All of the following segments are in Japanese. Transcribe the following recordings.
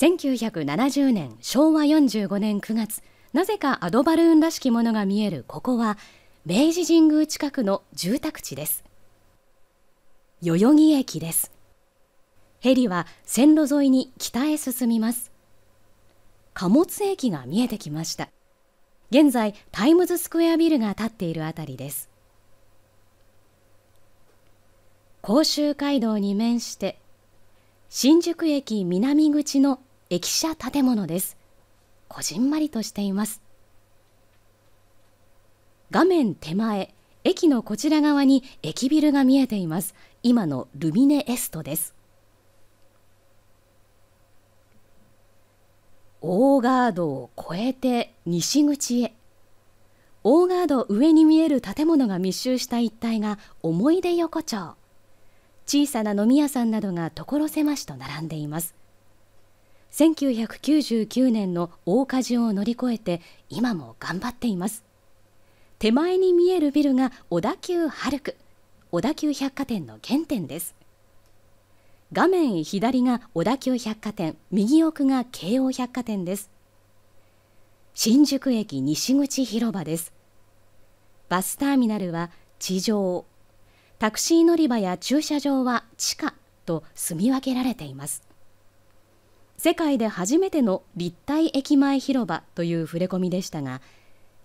1970年昭和45年9月なぜかアドバルーンらしきものが見えるここは明治神宮近くの住宅地です代々木駅ですヘリは線路沿いに北へ進みます貨物駅が見えてきました現在タイムズスクエアビルが建っているあたりです甲州街道に面して新宿駅南口の駅舎建物ですこじんまりとしています画面手前駅のこちら側に駅ビルが見えています今のルミネエストです大ガードを越えて西口へ大ガード上に見える建物が密集した一帯が思い出横丁小さな飲み屋さんなどが所狭しと並んでいます1999年の大火事を乗り越えて今も頑張っています手前に見えるビルが小田急ハルク小田急百貨店の原点です画面左が小田急百貨店右奥が京王百貨店です新宿駅西口広場ですバスターミナルは地上タクシー乗り場や駐車場は地下と住み分けられています世界で初めての立体駅前広場という触れ込みでしたが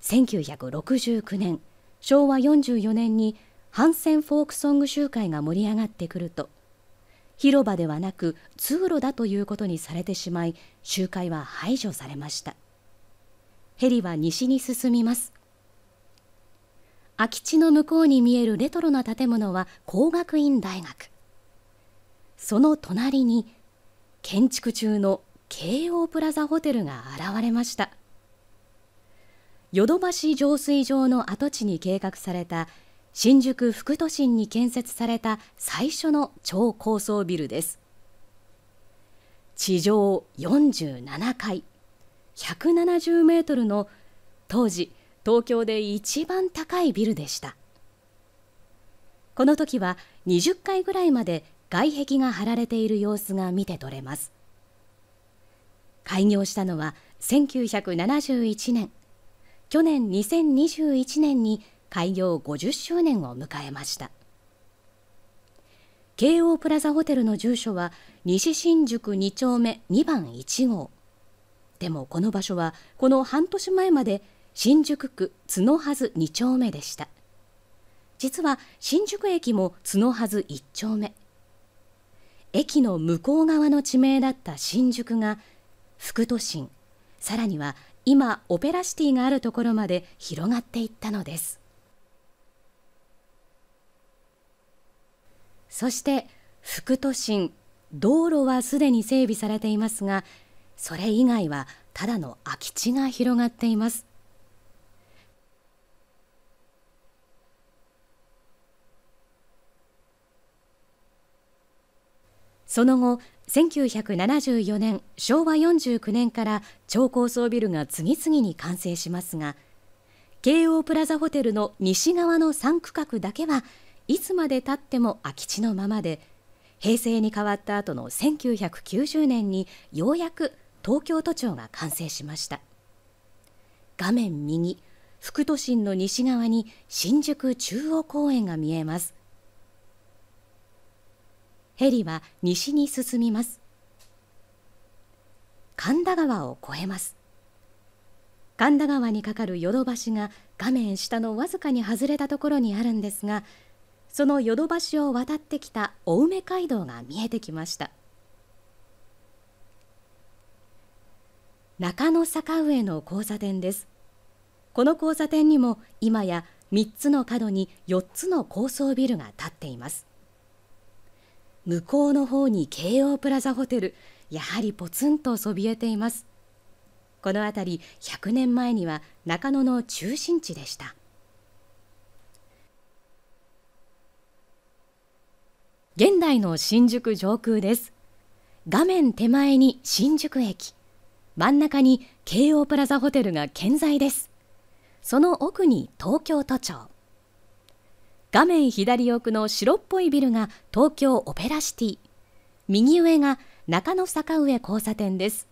1969年昭和44年にハンセンフォークソング集会が盛り上がってくると広場ではなく通路だということにされてしまい集会は排除されましたヘリは西に進みます空き地の向こうに見えるレトロな建物は工学院大学その隣に建築中の京王プラザホテルが現れましたヨドバシ浄水場の跡地に計画された新宿副都心に建設された最初の超高層ビルです地上47階170メートルの当時東京で一番高いビルでしたこの時は20階ぐらいまで外壁が張られている様子が見て取れます開業したのは1971年去年2021年に開業50周年を迎えました京王プラザホテルの住所は西新宿2丁目2番1号でもこの場所はこの半年前まで新宿区角はず2丁目でした実は新宿駅も角はず1丁目駅の向こう側の地名だった新宿が副都心さらには今オペラシティがあるところまで広がっていったのですそして副都心道路はすでに整備されていますがそれ以外はただの空き地が広がっていますその後1974年昭和49年から超高層ビルが次々に完成しますが京王プラザホテルの西側の3区画だけはいつまでたっても空き地のままで平成に変わった後の1990年にようやく東京都庁が完成しました画面右副都心の西側に新宿中央公園が見えますヘリは西に進みます神田川を越えます神田川にかかるヨドバシが画面下のわずかに外れたところにあるんですがそのヨドバシを渡ってきた青梅街道が見えてきました中野坂上の交差点ですこの交差点にも今や3つの角に4つの高層ビルが建っています向こうの方に京王プラザホテルやはりポツンとそびえていますこの辺り100年前には中野の中心地でした現代の新宿上空です画面手前に新宿駅真ん中に京王プラザホテルが健在ですその奥に東京都庁画面左奥の白っぽいビルが東京オペラシティ右上が中野坂上交差点です